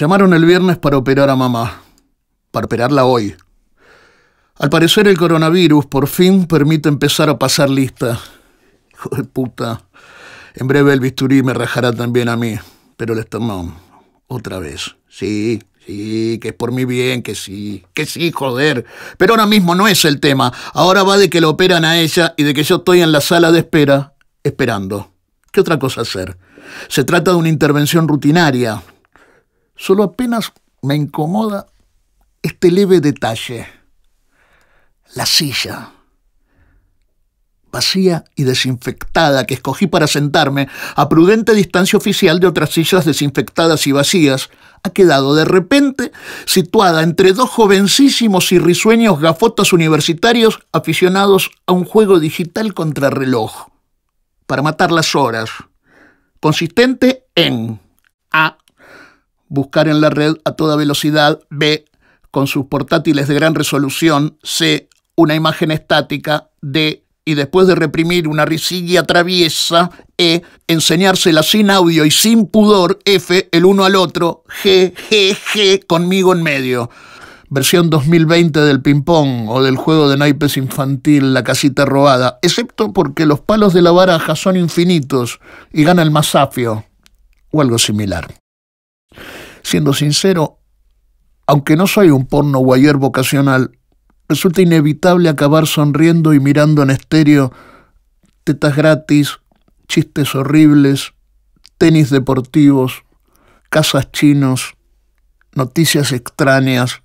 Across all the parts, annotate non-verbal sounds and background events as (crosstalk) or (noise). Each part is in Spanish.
Llamaron el viernes para operar a mamá, para operarla hoy. Al parecer el coronavirus por fin permite empezar a pasar lista. Hijo de puta. En breve el bisturí me rajará también a mí, pero el estómago, otra vez. Sí, sí, que es por mi bien, que sí, que sí, joder. Pero ahora mismo no es el tema. Ahora va de que lo operan a ella y de que yo estoy en la sala de espera, esperando. ¿Qué otra cosa hacer? Se trata de una intervención rutinaria, Solo apenas me incomoda este leve detalle. La silla, vacía y desinfectada, que escogí para sentarme a prudente distancia oficial de otras sillas desinfectadas y vacías, ha quedado de repente situada entre dos jovencísimos y risueños gafotas universitarios aficionados a un juego digital contra reloj, para matar las horas, consistente en A buscar en la red a toda velocidad, B, con sus portátiles de gran resolución, C, una imagen estática, D, y después de reprimir una risilla traviesa, E, enseñársela sin audio y sin pudor, F, el uno al otro, G, G, G, conmigo en medio. Versión 2020 del ping-pong o del juego de naipes infantil La casita robada, excepto porque los palos de la baraja son infinitos y gana el más o algo similar siendo sincero, aunque no soy un porno guayer vocacional, resulta inevitable acabar sonriendo y mirando en estéreo tetas gratis, chistes horribles, tenis deportivos, casas chinos, noticias extrañas,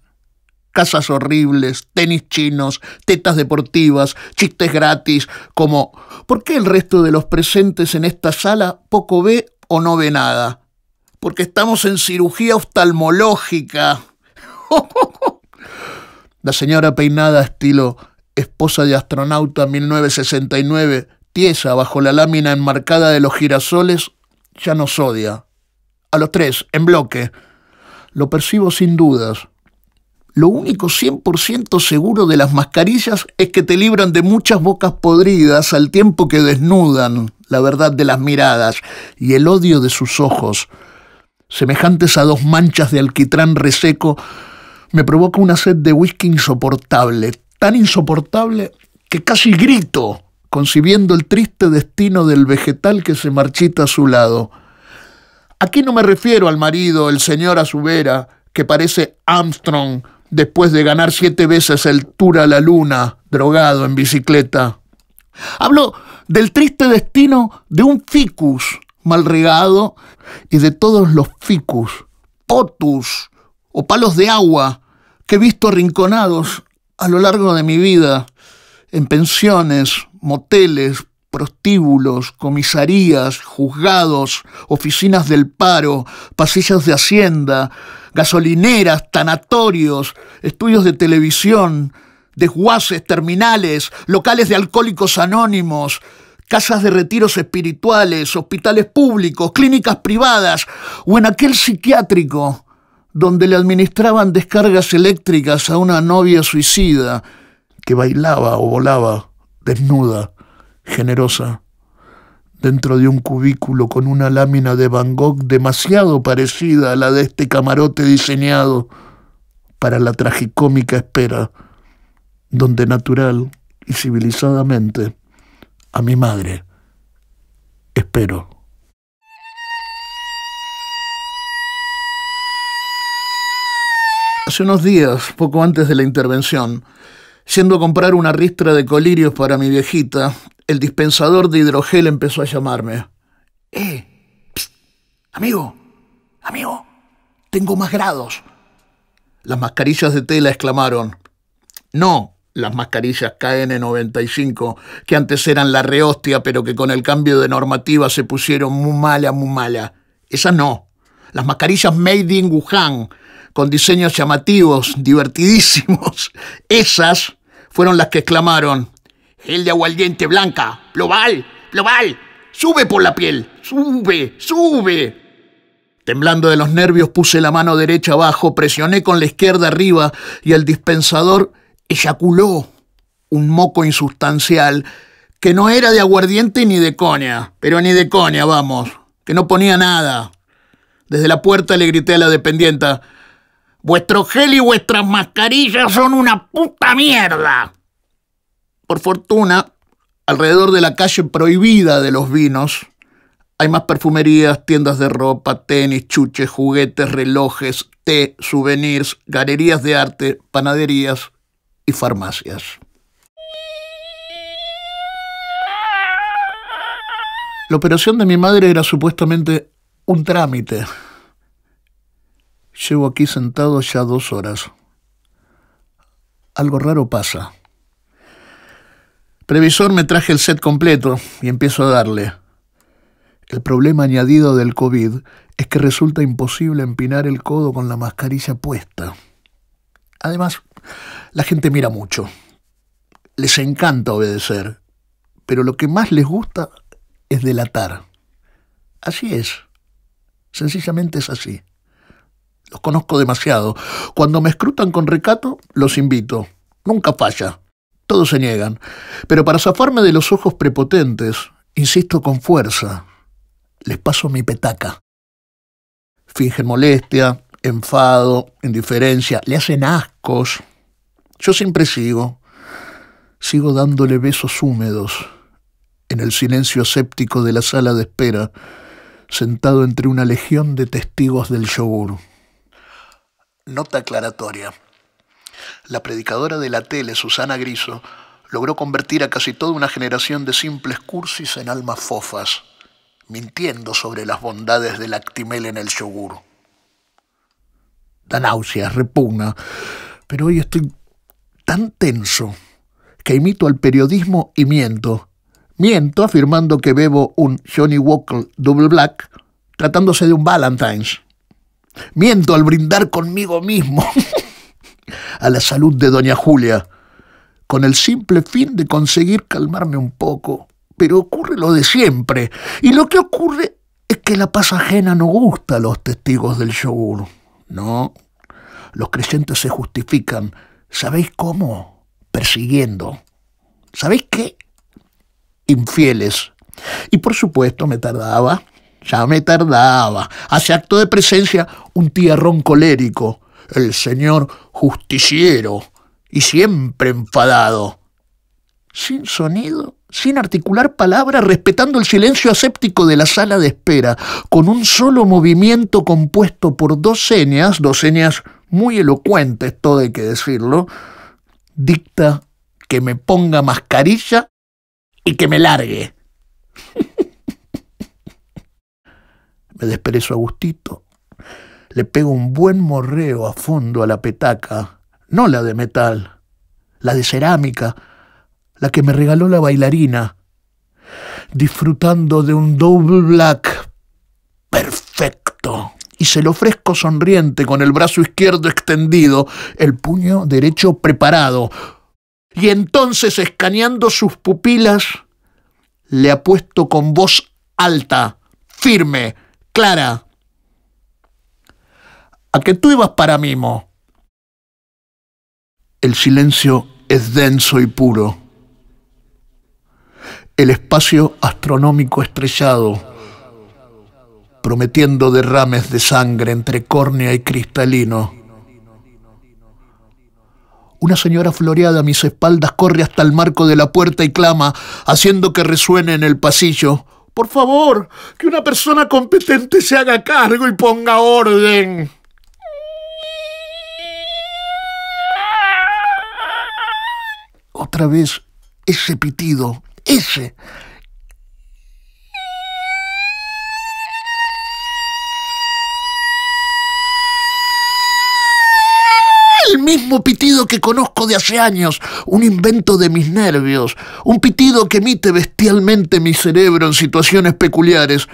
casas horribles, tenis chinos, tetas deportivas, chistes gratis, como ¿por qué el resto de los presentes en esta sala poco ve o no ve nada? porque estamos en cirugía oftalmológica. (laughs) La señora peinada estilo esposa de astronauta 1969, tiesa bajo la lámina enmarcada de los girasoles, ya nos odia. A los tres, en bloque. Lo percibo sin dudas. Lo único 100% seguro de las mascarillas es que te libran de muchas bocas podridas al tiempo que desnudan la verdad de las miradas y el odio de sus ojos semejantes a dos manchas de alquitrán reseco, me provoca una sed de whisky insoportable, tan insoportable que casi grito, concibiendo el triste destino del vegetal que se marchita a su lado. Aquí no me refiero al marido, el señor Azubera, que parece Armstrong después de ganar siete veces el Tour a la Luna, drogado en bicicleta. Hablo del triste destino de un ficus mal regado y de todos los ficus, potus o palos de agua que he visto arrinconados a lo largo de mi vida en pensiones, moteles, prostíbulos, comisarías, juzgados, oficinas del paro, pasillas de hacienda, gasolineras, tanatorios, estudios de televisión, desguaces, terminales, locales de alcohólicos anónimos, casas de retiros espirituales, hospitales públicos, clínicas privadas o en aquel psiquiátrico donde le administraban descargas eléctricas a una novia suicida que bailaba o volaba desnuda, generosa, dentro de un cubículo con una lámina de Van Gogh demasiado parecida a la de este camarote diseñado para la tragicómica espera, donde natural y civilizadamente a mi madre. Espero. Hace unos días, poco antes de la intervención, yendo a comprar una ristra de colirios para mi viejita, el dispensador de hidrogel empezó a llamarme. ¡Eh! amigo, amigo, tengo más grados. Las mascarillas de tela exclamaron. No, las mascarillas KN95, que antes eran la rehostia, pero que con el cambio de normativa se pusieron muy mala, muy mala. Esas no. Las mascarillas Made in Wuhan, con diseños llamativos, divertidísimos, (laughs) esas fueron las que exclamaron, el de aguardiente blanca, global, global, sube por la piel, sube, sube. Temblando de los nervios puse la mano derecha abajo, presioné con la izquierda arriba y el dispensador eyaculó un moco insustancial que no era de aguardiente ni de coña, pero ni de coña, vamos, que no ponía nada. Desde la puerta le grité a la dependienta, vuestro gel y vuestras mascarillas son una puta mierda. Por fortuna, alrededor de la calle prohibida de los vinos, hay más perfumerías, tiendas de ropa, tenis, chuches, juguetes, relojes, té, souvenirs, galerías de arte, panaderías, y farmacias. La operación de mi madre era supuestamente un trámite. Llevo aquí sentado ya dos horas. Algo raro pasa. Previsor me traje el set completo y empiezo a darle. El problema añadido del COVID es que resulta imposible empinar el codo con la mascarilla puesta. Además, la gente mira mucho, les encanta obedecer, pero lo que más les gusta es delatar. Así es, sencillamente es así. Los conozco demasiado. Cuando me escrutan con recato, los invito. Nunca falla. Todos se niegan. Pero para zafarme de los ojos prepotentes, insisto con fuerza, les paso mi petaca. Fingen molestia, enfado, indiferencia, le hacen ascos, yo siempre sigo, sigo dándole besos húmedos en el silencio séptico de la sala de espera, sentado entre una legión de testigos del yogur. Nota aclaratoria. La predicadora de la tele, Susana Griso, logró convertir a casi toda una generación de simples cursis en almas fofas, mintiendo sobre las bondades del actimel en el yogur. Da náuseas, repugna, pero hoy estoy tan tenso que imito al periodismo y miento. Miento afirmando que bebo un Johnny Walker Double Black tratándose de un Valentine's. Miento al brindar conmigo mismo (laughs) a la salud de doña Julia, con el simple fin de conseguir calmarme un poco. Pero ocurre lo de siempre. Y lo que ocurre es que la pasajena no gusta a los testigos del yogur. No, los creyentes se justifican ¿Sabéis cómo? Persiguiendo. ¿Sabéis qué? Infieles. Y por supuesto me tardaba, ya me tardaba. Hace acto de presencia un tierrón colérico, el señor justiciero, y siempre enfadado. Sin sonido sin articular palabra, respetando el silencio aséptico de la sala de espera, con un solo movimiento compuesto por dos señas, dos señas muy elocuentes, todo hay que decirlo, dicta que me ponga mascarilla y que me largue. (laughs) me desperezo a gustito. Le pego un buen morreo a fondo a la petaca, no la de metal, la de cerámica, la que me regaló la bailarina, disfrutando de un double black perfecto. Y se lo ofrezco sonriente, con el brazo izquierdo extendido, el puño derecho preparado. Y entonces, escaneando sus pupilas, le apuesto con voz alta, firme, clara, a que tú ibas para mimo. El silencio es denso y puro el espacio astronómico estrellado, prometiendo derrames de sangre entre córnea y cristalino. Una señora floreada a mis espaldas corre hasta el marco de la puerta y clama, haciendo que resuene en el pasillo. Por favor, que una persona competente se haga cargo y ponga orden. Otra vez ese pitido ese el mismo pitido que conozco de hace años, un invento de mis nervios, un pitido que emite bestialmente mi cerebro en situaciones peculiares.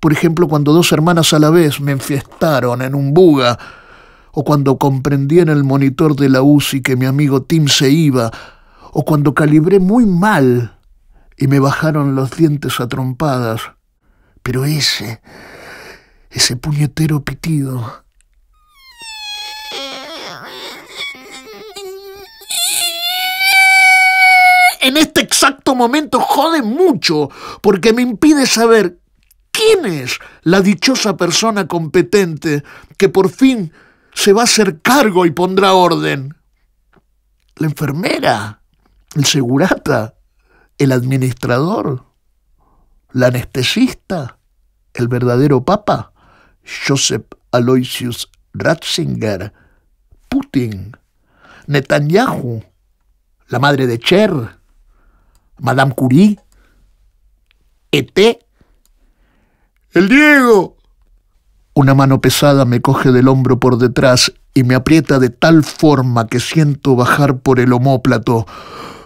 Por ejemplo, cuando dos hermanas a la vez me enfiestaron en un buga, o cuando comprendí en el monitor de la UCI que mi amigo Tim se iba, o cuando calibré muy mal y me bajaron los dientes a trompadas. Pero ese, ese puñetero pitido... En este exacto momento jode mucho, porque me impide saber quién es la dichosa persona competente que por fin se va a hacer cargo y pondrá orden. La enfermera, el segurata, el administrador, la anestesista, el verdadero papa, Joseph Aloysius Ratzinger, Putin, Netanyahu, la madre de Cher, Madame Curie, E.T., el Diego. Una mano pesada me coge del hombro por detrás y me aprieta de tal forma que siento bajar por el homóplato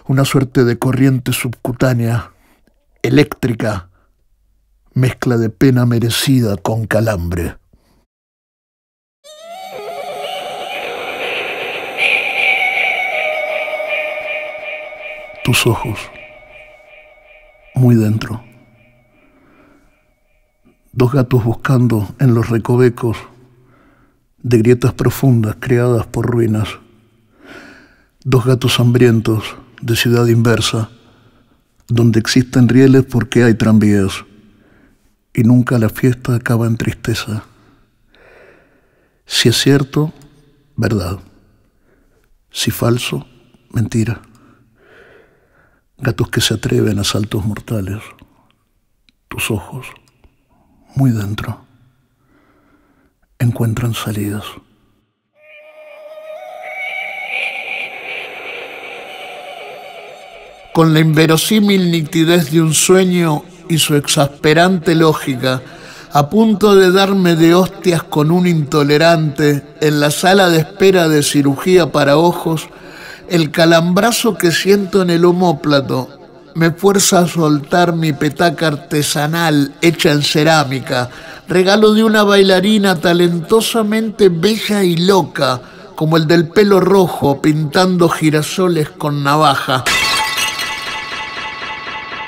una suerte de corriente subcutánea, eléctrica, mezcla de pena merecida con calambre. Tus ojos, muy dentro. Dos gatos buscando en los recovecos de grietas profundas creadas por ruinas. Dos gatos hambrientos de ciudad inversa, donde existen rieles porque hay tranvías, y nunca la fiesta acaba en tristeza. Si es cierto, verdad. Si falso, mentira. Gatos que se atreven a saltos mortales. Tus ojos, muy dentro, encuentran salidas. con la inverosímil nitidez de un sueño y su exasperante lógica, a punto de darme de hostias con un intolerante en la sala de espera de cirugía para ojos, el calambrazo que siento en el homóplato me fuerza a soltar mi petaca artesanal hecha en cerámica, regalo de una bailarina talentosamente bella y loca, como el del pelo rojo pintando girasoles con navaja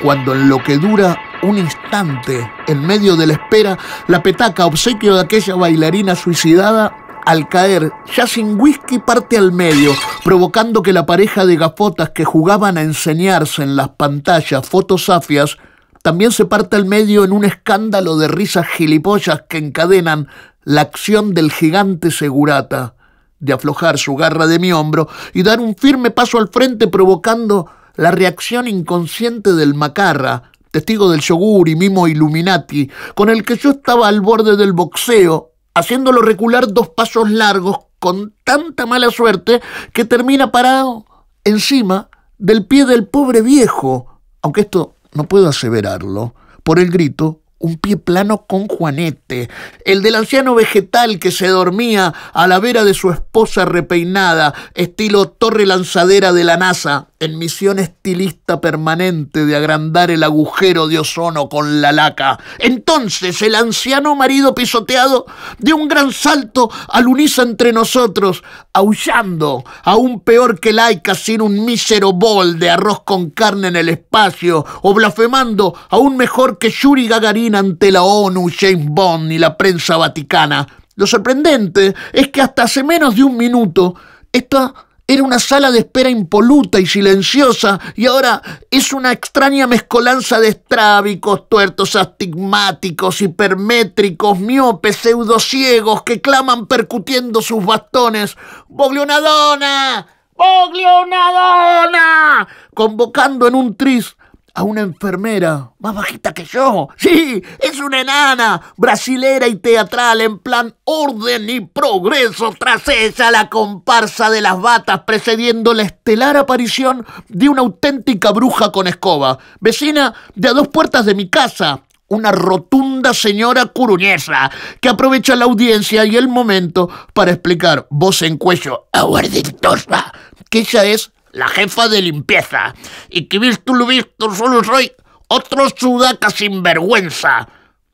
cuando en lo que dura un instante, en medio de la espera, la petaca obsequio de aquella bailarina suicidada, al caer, ya sin whisky, parte al medio, provocando que la pareja de gafotas que jugaban a enseñarse en las pantallas fotosafias, también se parte al medio en un escándalo de risas gilipollas que encadenan la acción del gigante segurata de aflojar su garra de mi hombro y dar un firme paso al frente provocando la reacción inconsciente del macarra, testigo del yogur y mimo Illuminati, con el que yo estaba al borde del boxeo, haciéndolo recular dos pasos largos con tanta mala suerte que termina parado encima del pie del pobre viejo, aunque esto no puedo aseverarlo, por el grito un pie plano con Juanete, el del anciano vegetal que se dormía a la vera de su esposa repeinada, estilo torre lanzadera de la NASA, en misión estilista permanente de agrandar el agujero de ozono con la laca. Entonces el anciano marido pisoteado dio un gran salto al unisa entre nosotros, aullando, aún peor que laica sin un mísero bol de arroz con carne en el espacio, o blasfemando, aún mejor que Yuri Gagarin ante la ONU, James Bond y la prensa vaticana. Lo sorprendente es que hasta hace menos de un minuto, esta era una sala de espera impoluta y silenciosa y ahora es una extraña mezcolanza de estrábicos, tuertos astigmáticos, hipermétricos, miopes, pseudociegos que claman percutiendo sus bastones. ¡Boglionadona! dona", Convocando en un tris a una enfermera más bajita que yo. Sí, es una enana, brasilera y teatral en plan orden y progreso. Tras ella la comparsa de las batas precediendo la estelar aparición de una auténtica bruja con escoba, vecina de a dos puertas de mi casa. Una rotunda señora curuñesa que aprovecha la audiencia y el momento para explicar, voz en cuello, aguardentosa, que ella es la jefa de limpieza, y que visto lo visto solo soy otro sudaca vergüenza,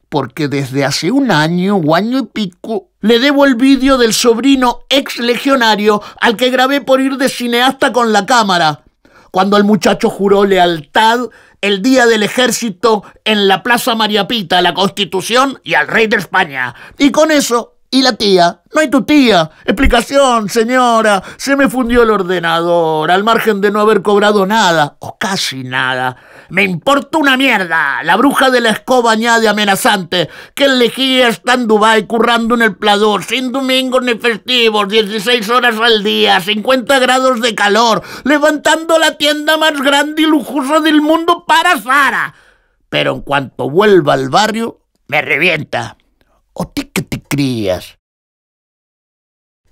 porque desde hace un año o año y pico le debo el vídeo del sobrino ex legionario al que grabé por ir de cineasta con la cámara, cuando el muchacho juró lealtad el día del ejército en la Plaza María Pita, la Constitución y al rey de España. Y con eso ¿Y la tía? No hay tu tía. Explicación, señora. Se me fundió el ordenador, al margen de no haber cobrado nada, o casi nada. Me importa una mierda. La bruja de la escoba añade amenazante que elegía lejía está en Dubái currando en el plador, sin domingos ni festivos, 16 horas al día, 50 grados de calor, levantando la tienda más grande y lujosa del mundo para Sara. Pero en cuanto vuelva al barrio, me revienta. O ticket crías.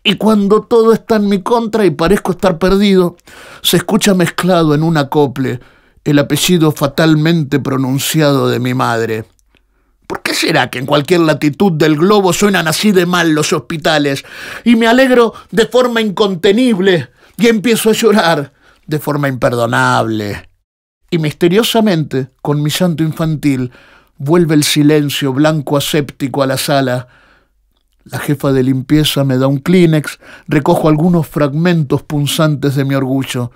Y cuando todo está en mi contra y parezco estar perdido, se escucha mezclado en un acople el apellido fatalmente pronunciado de mi madre. ¿Por qué será que en cualquier latitud del globo suenan así de mal los hospitales? Y me alegro de forma incontenible y empiezo a llorar de forma imperdonable. Y misteriosamente, con mi santo infantil, vuelve el silencio blanco aséptico a la sala la jefa de limpieza me da un Kleenex, recojo algunos fragmentos punzantes de mi orgullo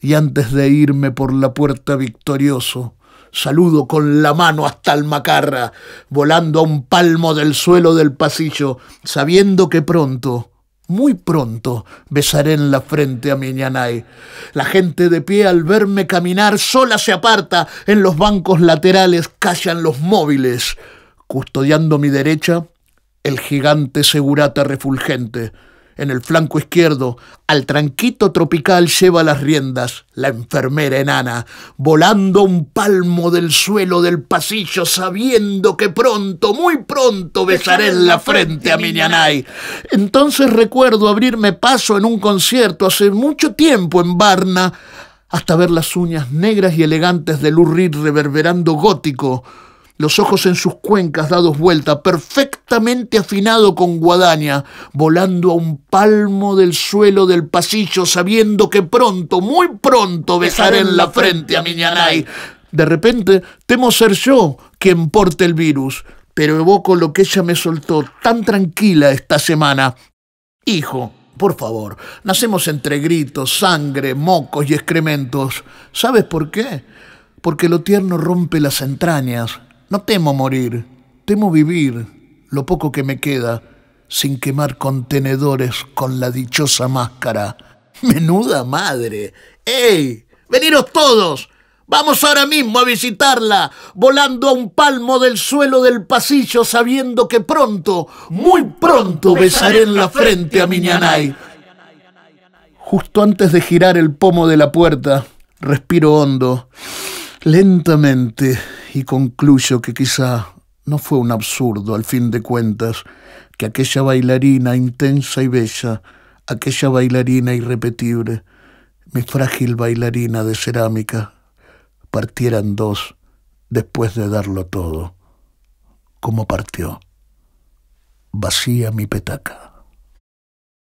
y antes de irme por la puerta victorioso, saludo con la mano hasta el macarra, volando a un palmo del suelo del pasillo, sabiendo que pronto, muy pronto, besaré en la frente a mi ñanay. La gente de pie al verme caminar sola se aparta, en los bancos laterales callan los móviles. Custodiando mi derecha, el gigante segurata refulgente. En el flanco izquierdo, al tranquito tropical lleva las riendas la enfermera enana, volando un palmo del suelo del pasillo, sabiendo que pronto, muy pronto, besaré en la frente a mi Entonces recuerdo abrirme paso en un concierto hace mucho tiempo en Varna, hasta ver las uñas negras y elegantes de Lurrit reverberando gótico los ojos en sus cuencas dados vuelta, perfectamente afinado con guadaña, volando a un palmo del suelo del pasillo, sabiendo que pronto, muy pronto, besaré en la frente a mi ñanay. De repente, temo ser yo quien porte el virus, pero evoco lo que ella me soltó tan tranquila esta semana. Hijo, por favor, nacemos entre gritos, sangre, mocos y excrementos. ¿Sabes por qué? Porque lo tierno rompe las entrañas no temo morir, temo vivir lo poco que me queda sin quemar contenedores con la dichosa máscara. Menuda madre. ¡Ey! ¡Veniros todos! Vamos ahora mismo a visitarla, volando a un palmo del suelo del pasillo, sabiendo que pronto, muy pronto, besaré en la frente a mi ñanay. Justo antes de girar el pomo de la puerta, respiro hondo lentamente y concluyo que quizá no fue un absurdo, al fin de cuentas, que aquella bailarina intensa y bella, aquella bailarina irrepetible, mi frágil bailarina de cerámica, partieran dos después de darlo todo, como partió, vacía mi petaca.